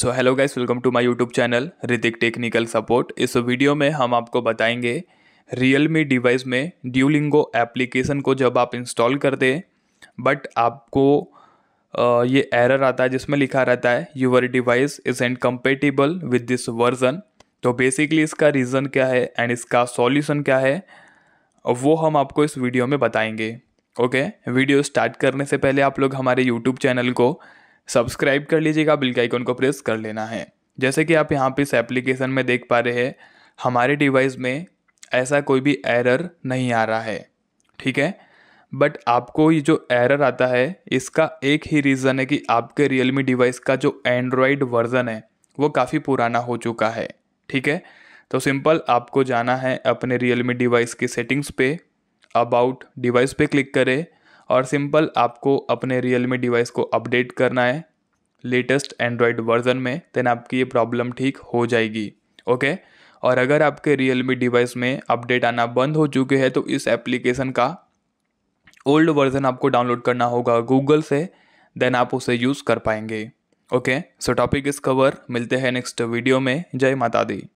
so hello guys welcome to my YouTube channel Hrithik technical support इस video में हम आपको बताएंगे रियल मी डिवाइस में ड्यूलिंगो एप्लीकेशन को जब आप इंस्टॉल करते हैं बट आपको ये एरर आता है जिसमें लिखा रहता है your device is and compatible with this version तो बेसिकली इसका रीज़न क्या है एंड इसका सॉल्यूशन क्या है वो हम आपको इस वीडियो में बताएंगे ओके वीडियो स्टार्ट करने से पहले आप लोग हमारे यूट्यूब चैनल को सब्सक्राइब कर लीजिएगा बिल के आइकन को प्रेस कर लेना है जैसे कि आप यहाँ पे इस एप्लीकेशन में देख पा रहे हैं हमारे डिवाइस में ऐसा कोई भी एरर नहीं आ रहा है ठीक है बट आपको ये जो एरर आता है इसका एक ही रीज़न है कि आपके रियलमी डिवाइस का जो एंड्रॉयड वर्ज़न है वो काफ़ी पुराना हो चुका है ठीक है तो सिंपल आपको जाना है अपने रियलमी डिवाइस की सेटिंग्स पे अबाउट डिवाइस पे क्लिक करें और सिंपल आपको अपने रियल मी डिवाइस को अपडेट करना है लेटेस्ट एंड्रॉयड वर्जन में देन आपकी ये प्रॉब्लम ठीक हो जाएगी ओके और अगर आपके रियल मी डिवाइस में अपडेट आना बंद हो चुके हैं तो इस एप्लीकेशन का ओल्ड वर्जन आपको डाउनलोड करना होगा गूगल से देन आप उसे यूज़ कर पाएंगे okay so topic is cover मिलते हैं नेक्स्ट वीडियो में जय माता दी